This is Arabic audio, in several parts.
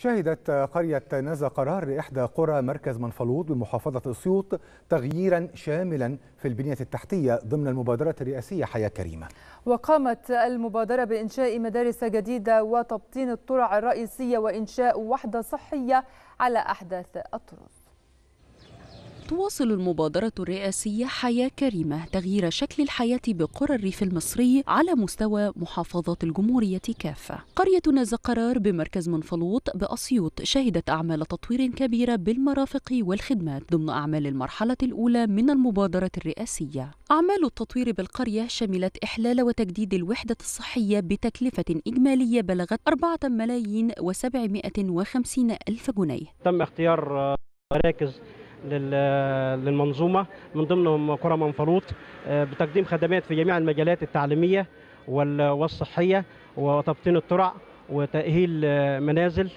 شهدت قرية نزا قرار إحدى قرى مركز منفلوط بمحافظة أسيوط تغييرا شاملا في البنية التحتية ضمن المبادرة الرئاسية حياة كريمة وقامت المبادرة بإنشاء مدارس جديدة وتبطين الطرع الرئيسية وإنشاء وحدة صحية على أحداث الطرق تواصل المبادرة الرئاسية حياة كريمة تغيير شكل الحياة بقرى الريف المصري على مستوى محافظات الجمهورية كافة قرية زقرار بمركز منفلوط بأسيوط شهدت أعمال تطوير كبيرة بالمرافق والخدمات ضمن أعمال المرحلة الأولى من المبادرة الرئاسية أعمال التطوير بالقرية شملت إحلال وتجديد الوحدة الصحية بتكلفة إجمالية بلغت 4 ملايين و750 ألف جنيه تم اختيار مراكز للمنظومه من ضمنهم كره منفلوط آه، بتقديم خدمات في جميع المجالات التعليميه والصحيه وتبطين الترع وتاهيل آه، منازل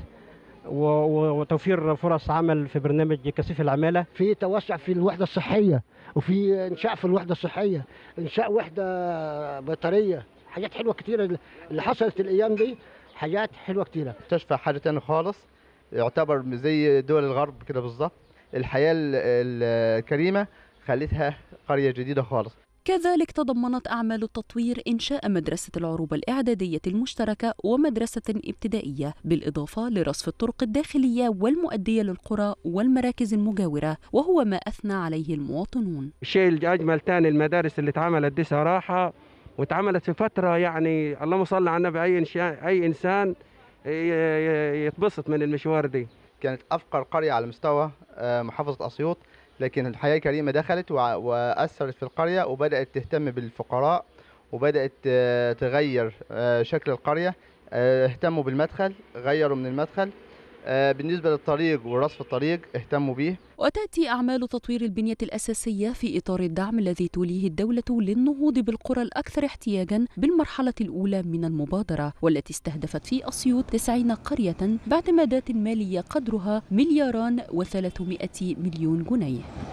وتوفير فرص عمل في برنامج كثيف العماله في توسع في الوحده الصحيه وفي انشاء في الوحده الصحيه انشاء وحده بيطريه حاجات حلوه كتيره اللي حصلت الايام دي حاجات حلوه كتيره مستشفى حاجه ثانيه خالص يعتبر زي دول الغرب كده بالظبط الحياة الكريمة خلتها قرية جديدة خالص كذلك تضمنت أعمال التطوير إنشاء مدرسة العروبة الإعدادية المشتركة ومدرسة ابتدائية بالإضافة لرصف الطرق الداخلية والمؤدية للقرى والمراكز المجاورة وهو ما أثنى عليه المواطنون الشيء الأجمل تاني المدارس اللي اتعملت دي صراحة واتعملت في فترة يعني اللهم صل على النبي أي, أي إنسان يتبسط من المشوار دي كانت أفقر قرية على مستوى آه، محافظة أسيوط لكن الحياة الكريمة دخلت وأثرت في القرية وبدأت تهتم بالفقراء وبدأت آه، تغير آه، شكل القرية اهتموا بالمدخل غيروا من المدخل آه، بالنسبة للطريق ورصف الطريق اهتموا بيه وتأتي أعمال تطوير البنية الأساسية في إطار الدعم الذي توليه الدولة للنهوض بالقرى الأكثر احتياجا بالمرحلة الأولى من المبادرة والتي استهدفت في أسيوط 90 قرية باعتمادات مالية قدرها ملياران وثلاثمائة مليون جنيه